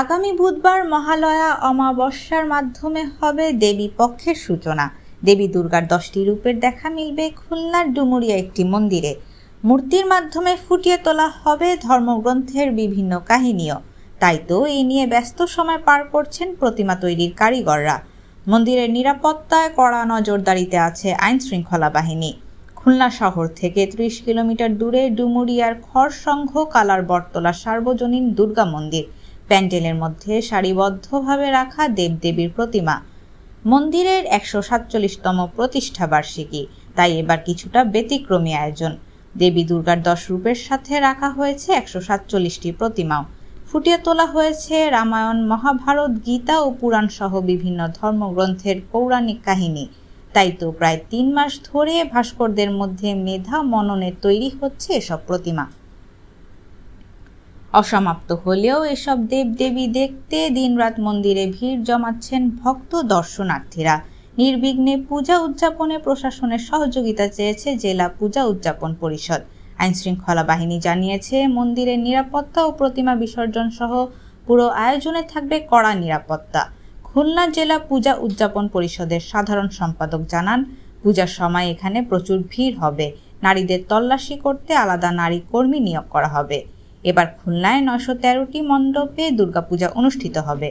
আগামী বুধবার মহালয়া অমাবস্যার মাধ্যমে হবে দেবী পক্ষের সূচনা দেবী দুর্গার দশটি রূপের দেখা মিলবে খুলনার ডুমুরিয়া একটি মন্দিরে মূর্তির মাধ্যমে ফুটিয়ে তোলা হবে ধর্মগ্রন্থের বিভিন্ন কাহিনীও তাই তো এই নিয়ে ব্যস্ত সময় পার করছেন প্রতিমা তৈরির কারিগররা মন্দিরের নিরাপত্তায় কড়া নজরদারিতে আছে আইন শৃঙ্খলা বাহিনী খুলনা শহর থেকে ত্রিশ কিলোমিটার দূরে ডুমুরিয়ার সংঘ কালার বটতলা সার্বজনীন দুর্গা মন্দির প্যান্ডেলের মধ্যে সারিবদ্ধভাবে রাখা দেবদেবীর প্রতিমা মন্দিরের একশো সাতচল্লিশতম প্রতিষ্ঠা বার্ষিকী তাই এবার কিছুটা ব্যতিক্রমী আয়োজন দেবী দুর্গার দশ রূপের সাথে রাখা হয়েছে একশো সাতচল্লিশটি প্রতিমাও ফুটিয়ে তোলা হয়েছে রামায়ণ মহাভারত গীতা ও পুরাণ সহ বিভিন্ন ধর্মগ্রন্থের পৌরাণিক কাহিনী তাই তো প্রায় তিন মাস ধরে ভাস্করদের মধ্যে মেধা মননে তৈরি হচ্ছে এসব প্রতিমা অসমাপ্ত হলেও এসব দেবদেবী দেখতে দিনরাত মন্দিরে ভিড় জমাচ্ছেন ভক্ত দর্শনার্থীরা নির্বিঘ্নে পূজা উদযাপনে প্রশাসনের সহযোগিতা চেয়েছে জেলা পূজা উদযাপন পরিষদ আইনশৃঙ্খলা বাহিনী জানিয়েছে মন্দিরের নিরাপত্তা ও প্রতিমা বিসর্জন সহ পুরো আয়োজনে থাকবে কড়া নিরাপত্তা খুলনা জেলা পূজা উদযাপন পরিষদের সাধারণ সম্পাদক জানান পূজার সময় এখানে প্রচুর ভিড় হবে নারীদের তল্লাশি করতে আলাদা নারী কর্মী নিয়োগ করা হবে এবার খুলনায় নশো তেরোটি মণ্ডপে দুর্গাপূজা অনুষ্ঠিত হবে